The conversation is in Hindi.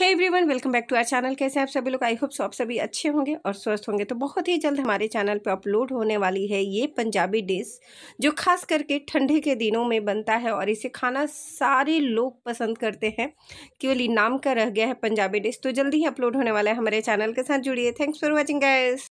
hey everyone welcome back to our channel कैसे आप सभी लोग आई होप सो आप सभी अच्छे होंगे और स्वस्थ होंगे तो बहुत ही जल्द हमारे चैनल पे अपलोड होने वाली है ये पंजाबी डिश जो खास करके ठंडे के दिनों में बनता है और इसे खाना सारे लोग पसंद करते हैं केवल नाम का रह गया है पंजाबी डिश तो जल्दी ही अपलोड होने वाला है हमारे चैनल के साथ जुड़िए थैंक्स फॉर वॉचिंग गैस